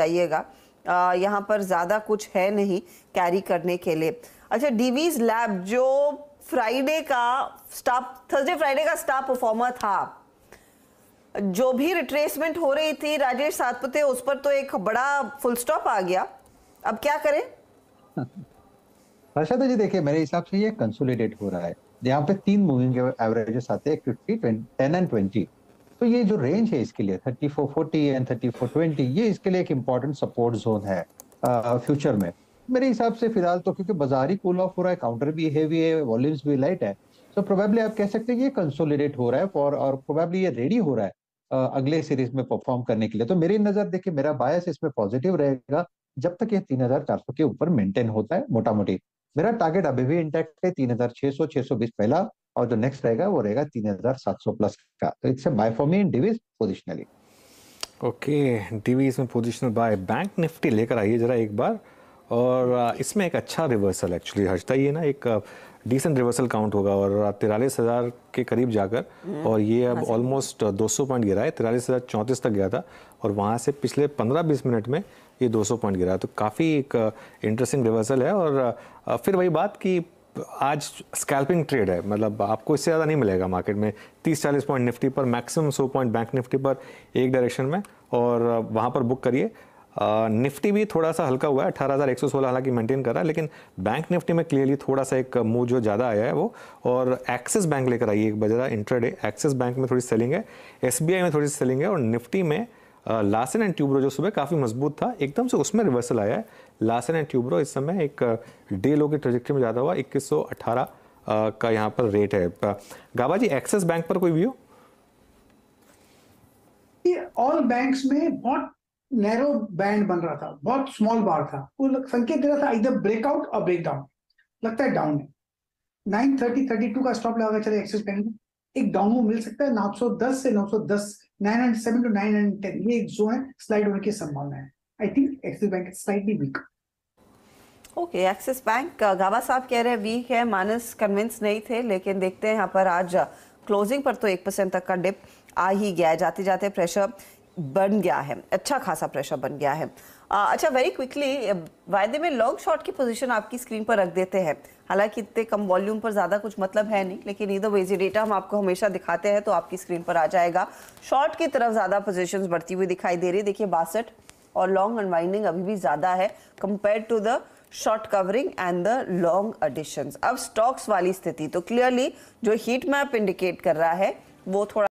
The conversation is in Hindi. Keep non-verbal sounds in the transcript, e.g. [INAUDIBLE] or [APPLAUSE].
जाइएगा यहाँ पर ज़्यादा कुछ है नहीं कैरी करने के लिए अच्छा डीवीज लैब जो फ्राइडे का स्टाफ थर्सडे फ्राइडे का स्टार परफॉर्मर था जो भी रिट्रेसमेंट हो रही थी राजेश सातपुते उस पर तो एक बड़ा फुल स्टॉप आ गया अब क्या करें [LAUGHS] हर्षद जी देखिए मेरे हिसाब से ये कंसोलिडेट हो रहा है यहाँ पे तीन मूविंग एवरेजेस आते हैं फिफ्टी टेन एंड ट्वेंटी तो ये जो रेंज है इसके लिए 3440 एंड 3420 ये इसके लिए एक इम्पॉर्टेंट सपोर्ट जोन है फ्यूचर में मेरे हिसाब से फिलहाल तो क्योंकि बाजार ही कूल ऑफ हो रहा है काउंटर भी हैवी है वॉल्यूम्स भी लाइट है तो प्रोबेबली आप कह सकते हैं ये कंसोलिडेट हो रहा है फॉर और प्रोबेबली ये रेडी हो रहा है अगले सीरीज में परफॉर्म करने के लिए तो मेरी नजर देखिए मेरा बायस इसमें पॉजिटिव रहेगा जब तक ये तीन हजार चार सौ के ऊपर मेंटेन होता है मोटा मोटी मेरा टारगेट अभी भी इंटैक्ट है तीन हजार छह सौ छह सौ बीस पहला और जो नेक्स्ट रहेगा वो रहेगा तीन हजार सात सौ प्लस का तो it's buy for me in Divi's positionally okay Divi's में पोजिशनल बाय बैंक निफ्टी लेकर आइए जरा एक बार और इसमें एक अच्छा रिवर्सल एक्चुअली हर्षता ये ना एक डिसेंट रिवर्सल काउंट होगा और तिरालीस हज़ार के करीब जाकर हम्म। और ये अब ऑलमोस्ट हाँ 200 पॉइंट गिरा है तिरालीस हज़ार चौंतीस तक गया था और वहाँ से पिछले 15-20 मिनट में ये 200 पॉइंट गिरा है तो काफ़ी एक इंटरेस्टिंग रिवर्सल है और फिर वही बात कि आज स्कैल्पिंग ट्रेड है मतलब आपको इससे ज़्यादा नहीं मिलेगा मार्केट में 30-40 पॉइंट निफ्टी पर मैक्सिमम 100 पॉइंट बैंक निफ्टी पर एक डायरेक्शन में और वहाँ पर बुक करिए निफ्टी भी थोड़ा सा हल्का हुआ है अठारह हज़ार एक सौ सोलह हालांकि मेंटेन कर रहा है लेकिन बैंक निफ्टी में क्लियरली थोड़ा सा एक मूव जो ज़्यादा आया है वो और एक्सिस बैंक लेकर आइए एक बजरा इंट्राडे एक्सिस बैंक में थोड़ी सेलिंग है एस में थोड़ी सेलिंग है और निफ्टी में लासन एंड ट्यूब्रो जो सुबह काफ़ी मजबूत था एकदम से उसमें रिवर्सल आया है लासन एंड ट्यूब्रो इस समय एक डे लो के ट्रेजेक्ट्री में ज़्यादा हुआ 2118 का यहाँ पर रेट है गाबा जी एक्सिस बैंक पर कोई व्यू ऑल बैंक्स में बहुत नैरो बैंड बन रहा था बहुत स्मॉल बार था वो संकेत दे रहा था इधर ब्रेकआउट और ब्रेकडाउन लगता है डाउन है नाइन थर्टी थर्टी टू का स्टॉप लगा चले एक्सिस बैंक में एक डाउन वो मिल सकता है नौ सौ दस से नौ सौ दस nine seven two nine ten ये जो है स्लाइड होने की संभावना है I think Axis bank slightly weak okay Axis bank साहब कह रहे हैं वीक है मानस कन्विंस नहीं थे लेकिन देखते हैं यहाँ पर आज क्लोजिंग uh, पर तो एक परसेंट तक का डिप आ ही गया है जाते जाते प्रेशर बन गया है अच्छा खासा प्रेशर बन गया है आ, अच्छा वेरी क्विकली वायदे में लॉन्ग शॉट की पोजीशन आपकी स्क्रीन पर रख देते हैं हालांकि इतने कम वॉल्यूम पर ज़्यादा कुछ मतलब है नहीं लेकिन इधर वेजी डेटा हम आपको हमेशा दिखाते हैं तो आपकी स्क्रीन पर आ जाएगा शॉर्ट की तरफ ज़्यादा पोजिशन बढ़ती हुई दिखाई दे रही है देखिए बासठ और लॉन्ग अनवाइंडिंग अभी भी ज़्यादा है compare to the short covering and the long additions अब स्टॉक्स वाली स्थिति तो क्लियरली जो हीट मैप इंडिकेट कर रहा है वो थोड़ा